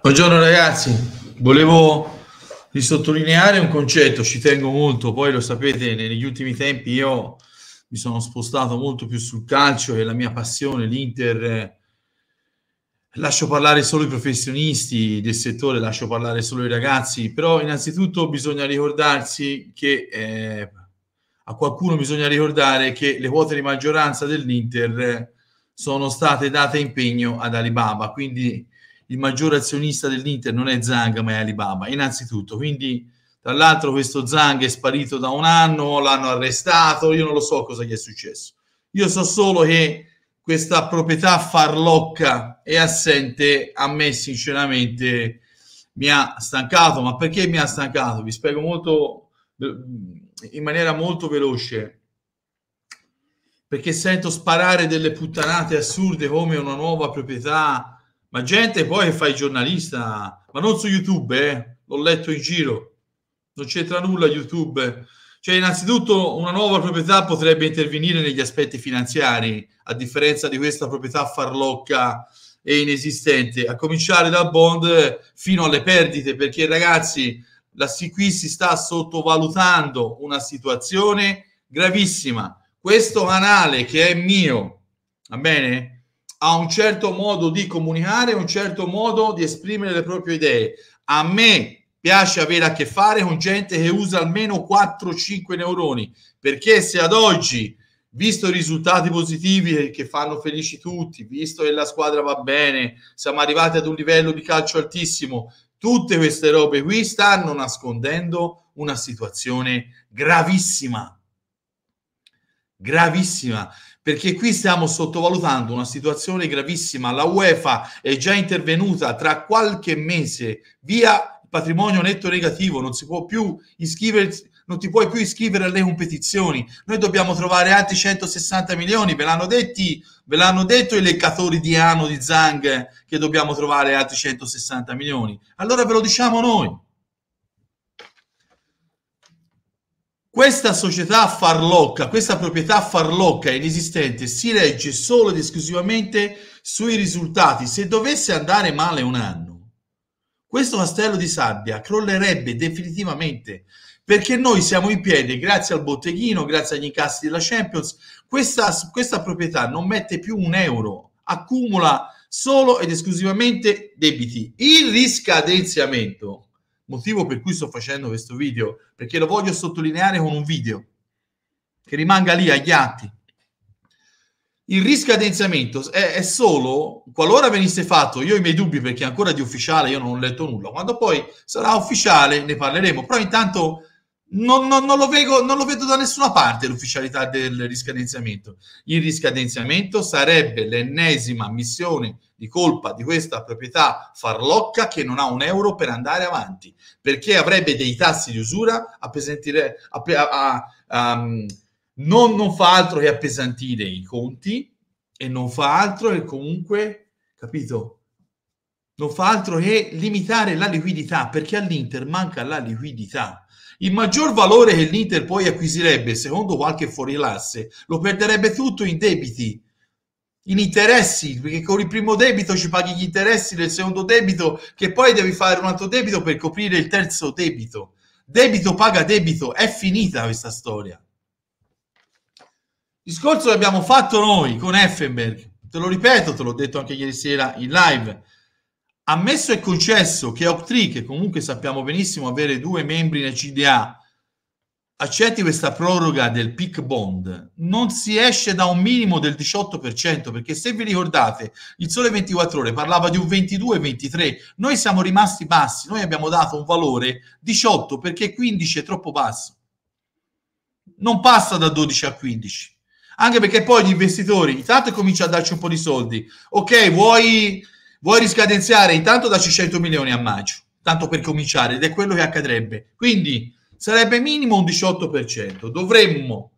Buongiorno ragazzi, volevo risottolineare un concetto, ci tengo molto, poi lo sapete, negli ultimi tempi io mi sono spostato molto più sul calcio e la mia passione, l'Inter, eh, lascio parlare solo i professionisti del settore, lascio parlare solo i ragazzi, però innanzitutto bisogna ricordarsi che eh, a qualcuno bisogna ricordare che le quote di maggioranza dell'Inter eh, sono state date impegno ad Alibaba, quindi il maggior azionista dell'Inter non è Zang ma è Alibaba, innanzitutto. Quindi, tra l'altro, questo Zang è sparito da un anno, l'hanno arrestato, io non lo so cosa gli è successo. Io so solo che questa proprietà farlocca è assente a me sinceramente mi ha stancato, ma perché mi ha stancato? Vi spiego molto mm, in maniera molto veloce perché sento sparare delle puttanate assurde come una nuova proprietà ma gente poi che fa il giornalista, ma non su YouTube, eh? l'ho letto in giro, non c'entra nulla YouTube. Cioè, innanzitutto una nuova proprietà potrebbe intervenire negli aspetti finanziari, a differenza di questa proprietà farlocca e inesistente, a cominciare dal bond eh, fino alle perdite, perché ragazzi, la, qui si sta sottovalutando una situazione gravissima. Questo canale che è mio, va bene? ha un certo modo di comunicare, un certo modo di esprimere le proprie idee. A me piace avere a che fare con gente che usa almeno 4-5 neuroni, perché se ad oggi, visto i risultati positivi che fanno felici tutti, visto che la squadra va bene, siamo arrivati ad un livello di calcio altissimo, tutte queste robe qui stanno nascondendo una situazione gravissima. Gravissima, perché qui stiamo sottovalutando una situazione gravissima. La UEFA è già intervenuta tra qualche mese via patrimonio netto negativo, non si può più iscriversi non ti puoi più iscrivere alle competizioni. Noi dobbiamo trovare altri 160 milioni, ve l'hanno, detti, ve l'hanno detto i leccatori di Ano di Zang che dobbiamo trovare altri 160 milioni. Allora ve lo diciamo noi. Questa società farlocca, questa proprietà farlocca inesistente si regge solo ed esclusivamente sui risultati. Se dovesse andare male un anno, questo castello di sabbia crollerebbe definitivamente perché noi siamo in piedi grazie al botteghino, grazie agli incassi della Champions. Questa, questa proprietà non mette più un euro, accumula solo ed esclusivamente debiti. Il riscadenziamento motivo per cui sto facendo questo video, perché lo voglio sottolineare con un video che rimanga lì agli atti. Il riscadenziamento è, è solo qualora venisse fatto, io ho i miei dubbi perché ancora di ufficiale io non ho letto nulla, quando poi sarà ufficiale ne parleremo, però intanto non, non, non, lo vedo, non, lo vedo, da nessuna parte l'ufficialità del riscadenziamento. Il riscadenziamento sarebbe l'ennesima missione di colpa di questa proprietà farlocca che non ha un euro per andare avanti, perché avrebbe dei tassi di usura a pesantire, a, a, a, um, non, non fa altro che appesantire i conti e non fa altro che comunque, capito, non fa altro che limitare la liquidità perché all'Inter manca la liquidità. Il maggior valore che l'Inter poi acquisirebbe, secondo qualche fuorilasse, lo perderebbe tutto in debiti, in interessi, perché con il primo debito ci paghi gli interessi del secondo debito, che poi devi fare un altro debito per coprire il terzo debito. Debito paga debito, è finita questa storia. Il discorso che abbiamo fatto noi con Effenberg, te lo ripeto, te l'ho detto anche ieri sera in live Ammesso e concesso che Octree, che comunque sappiamo benissimo avere due membri nel CDA, accetti questa proroga del PIC bond, non si esce da un minimo del 18%, perché se vi ricordate, il Sole 24 Ore parlava di un 22-23, noi siamo rimasti bassi, noi abbiamo dato un valore 18 perché 15 è troppo basso. Non passa da 12 a 15. Anche perché poi gli investitori, intanto comincia a darci un po' di soldi. Ok, vuoi vuoi riscadenziare intanto da 600 milioni a maggio, tanto per cominciare, ed è quello che accadrebbe. Quindi sarebbe minimo un 18%. Dovremmo,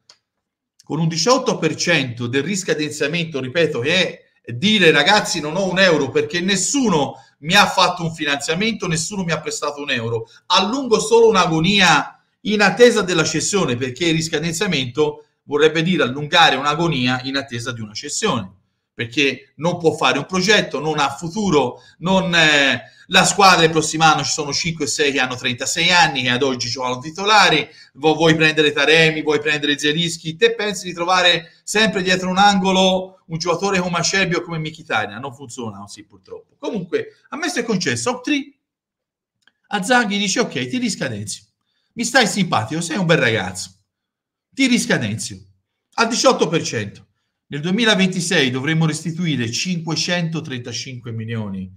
con un 18% del riscadenziamento, ripeto, che è dire ragazzi non ho un euro perché nessuno mi ha fatto un finanziamento, nessuno mi ha prestato un euro, allungo solo un'agonia in attesa della cessione, perché il riscadenziamento vorrebbe dire allungare un'agonia in attesa di una cessione perché non può fare un progetto, non ha futuro, non, eh, la squadra il prossimo anno ci sono 5 o 6 che hanno 36 anni, che ad oggi giocano titolari, vuoi prendere Taremi, vuoi prendere Zerischi, te pensi di trovare sempre dietro un angolo un giocatore come Acebi o come Michitania, non funziona così purtroppo. Comunque, a me si è concesso opt a Zanghi dice ok, ti riscadenzi, mi stai simpatico, sei un bel ragazzo, ti riscadenzi al 18%. Nel 2026 dovremmo restituire 535 milioni.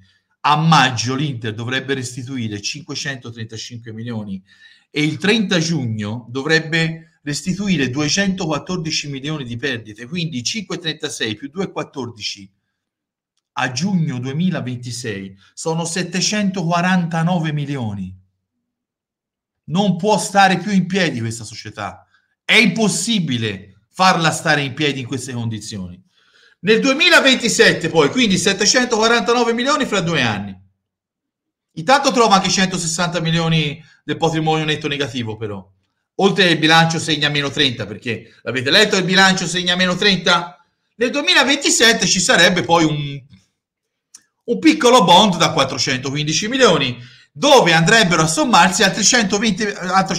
A maggio l'Inter dovrebbe restituire 535 milioni e il 30 giugno dovrebbe restituire 214 milioni di perdite, quindi 5,36 più 2,14 a giugno 2026 sono 749 milioni. Non può stare più in piedi questa società. È impossibile farla stare in piedi in queste condizioni. Nel 2027 poi, quindi 749 milioni fra due anni. Intanto trova anche 160 milioni del patrimonio netto negativo però. Oltre il bilancio segna meno 30, perché l'avete letto il bilancio segna meno 30? Nel 2027 ci sarebbe poi un, un piccolo bond da 415 milioni, dove andrebbero a sommarsi altri, 120,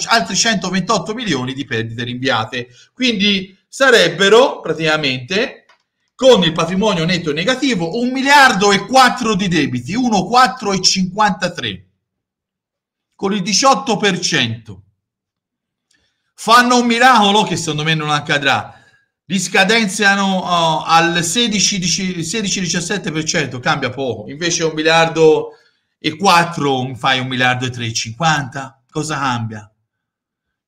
altri 128 milioni di perdite rinviate. Quindi sarebbero praticamente con il patrimonio netto negativo 1 miliardo e 4 di debiti, 1,4 e 53, con il 18%. Fanno un miracolo che secondo me non accadrà. Li scadenziano oh, eh, al 16-17%, cambia poco. Invece 1 miliardo e 4 fai 1 miliardo e 3,50. Cosa cambia?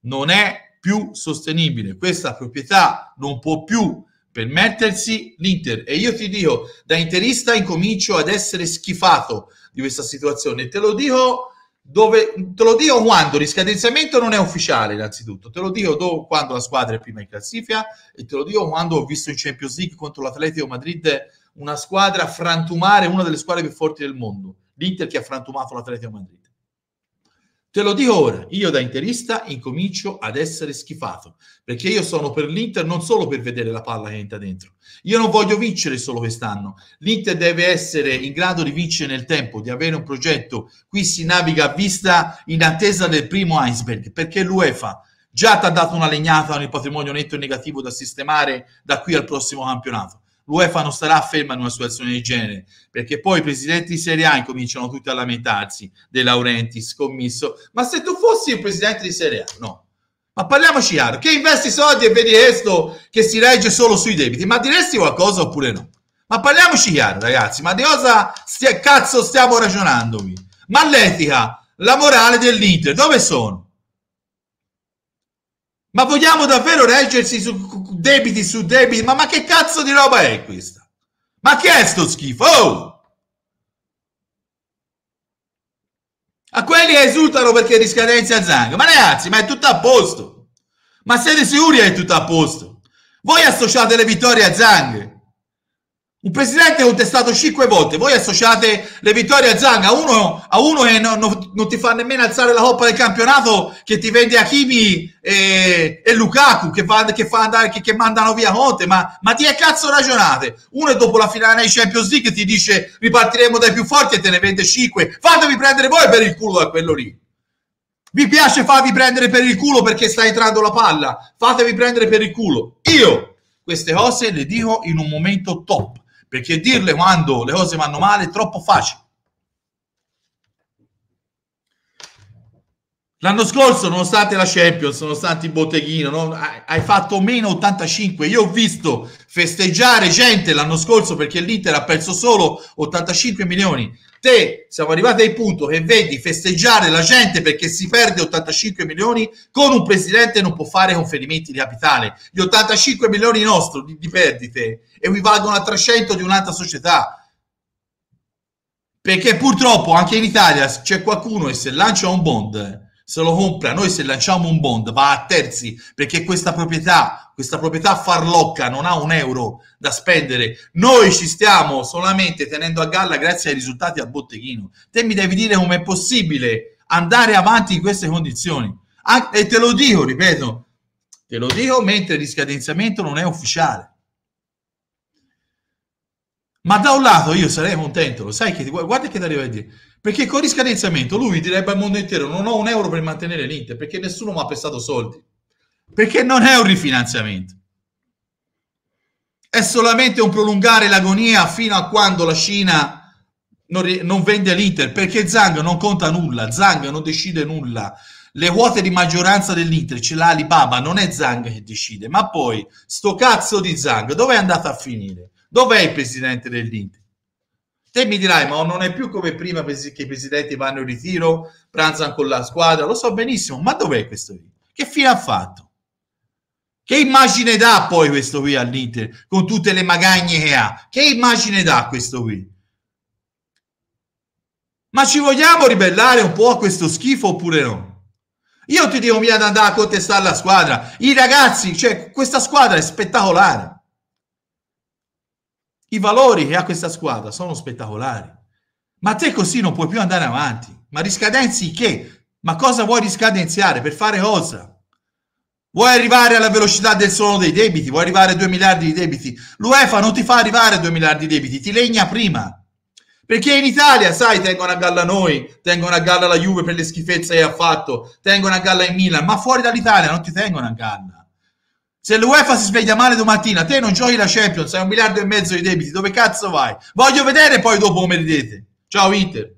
Non è più sostenibile. Questa proprietà non può più permettersi l'Inter. E io ti dico, da interista incomincio ad essere schifato di questa situazione. Te lo dico, dove, te lo dico quando riscadenziamento non è ufficiale, innanzitutto. Te lo dico do, quando la squadra è prima in classifica e te lo dico quando ho visto in Champions League contro l'Atletico Madrid una squadra frantumare una delle squadre più forti del mondo. L'Inter che ha frantumato l'Atletico Madrid. Te lo dico ora, io da interista incomincio ad essere schifato, perché io sono per l'Inter non solo per vedere la palla che entra dentro. Io non voglio vincere solo quest'anno. L'Inter deve essere in grado di vincere nel tempo, di avere un progetto. Qui si naviga a vista in attesa del primo iceberg, perché l'UEFA già ti ha dato una legnata nel patrimonio netto e negativo da sistemare da qui al prossimo campionato l'UEFA non starà ferma in una situazione del genere, perché poi i presidenti di Serie A incominciano tutti a lamentarsi, De Laurenti, scommisso, ma se tu fossi il presidente di Serie A, no. Ma parliamoci chiaro, che investi soldi e vedi questo che si regge solo sui debiti, ma diresti qualcosa oppure no? Ma parliamoci chiaro, ragazzi, ma di cosa stia, cazzo stiamo ragionandomi? Ma l'etica, la morale dell'Inter, dove sono? Ma vogliamo davvero reggersi su debiti su debiti, ma, ma che cazzo di roba è questa? Ma che è sto schifo? Oh! A quelli esultano perché di riscadenza Zang. Ma ragazzi, ma è tutto a posto. Ma siete sicuri che è tutto a posto? Voi associate le vittorie a Zang un presidente contestato cinque volte, voi associate le vittorie a Zanga, uno, a uno che non, non, non, ti fa nemmeno alzare la coppa del campionato, che ti vende Hakimi e, e Lukaku, che, va, che, fa andare, che, che mandano via Conte, ma, ma di che cazzo ragionate? Uno è dopo la finale dei Champions League ti dice ripartiremo dai più forti e te ne vende cinque, fatevi prendere voi per il culo da quello lì. Vi piace farvi prendere per il culo perché sta entrando la palla, fatevi prendere per il culo. Io queste cose le dico in un momento top perché dirle quando le cose vanno male è troppo facile. L'anno scorso, nonostante la Champions, nonostante il botteghino, no? hai fatto meno 85. Io ho visto festeggiare gente l'anno scorso perché l'Inter ha perso solo 85 milioni te siamo arrivati al punto che vedi festeggiare la gente perché si perde 85 milioni con un presidente non può fare conferimenti di capitale. Gli 85 milioni nostri di, di perdite equivalgono a 300 di un'altra società. Perché purtroppo anche in Italia c'è qualcuno e se lancia un bond se lo compra, noi se lanciamo un bond va a terzi perché questa proprietà, questa proprietà farlocca non ha un euro da spendere, noi ci stiamo solamente tenendo a galla grazie ai risultati al botteghino. Te mi devi dire com'è possibile andare avanti in queste condizioni. Ah, e te lo dico, ripeto, te lo dico mentre il riscadenziamento non è ufficiale. Ma da un lato io sarei contento, lo sai che ti, guarda che ti arriva a dire. Perché con il riscadenziamento lui direbbe al mondo intero: non ho un euro per mantenere l'Inter perché nessuno mi ha prestato soldi. Perché non è un rifinanziamento, è solamente un prolungare l'agonia fino a quando la Cina non, non vende l'Inter. Perché Zang non conta nulla, Zang non decide nulla le quote di maggioranza dell'Inter ce l'ha Alibaba, non è Zang che decide, ma poi sto cazzo di Zang dove è andato a finire? Dov'è il presidente dell'Inter? Te mi dirai, ma non è più come prima che i presidenti vanno in ritiro, pranzano con la squadra, lo so benissimo, ma dov'è questo qui? Che fine ha fatto? Che immagine dà poi questo qui all'Inter, con tutte le magagne che ha? Che immagine dà questo qui? Ma ci vogliamo ribellare un po' a questo schifo oppure no? Io ti dico, mia ad andare a contestare la squadra. I ragazzi, cioè, questa squadra è spettacolare. I valori che ha questa squadra sono spettacolari. Ma te così non puoi più andare avanti. Ma riscadenzi che? Ma cosa vuoi riscadenziare? Per fare cosa? Vuoi arrivare alla velocità del suono dei debiti? Vuoi arrivare a 2 miliardi di debiti? L'UEFA non ti fa arrivare a 2 miliardi di debiti, ti legna prima. Perché in Italia, sai, tengono a galla noi, tengono a galla la Juve per le schifezze che ha fatto, tengono a galla in Milan, ma fuori dall'Italia non ti tengono a galla. Se l'UEFA si sveglia male domattina, te non giochi la Champions, hai un miliardo e mezzo di debiti, dove cazzo vai? Voglio vedere poi dopo come vedete. Ciao Inter.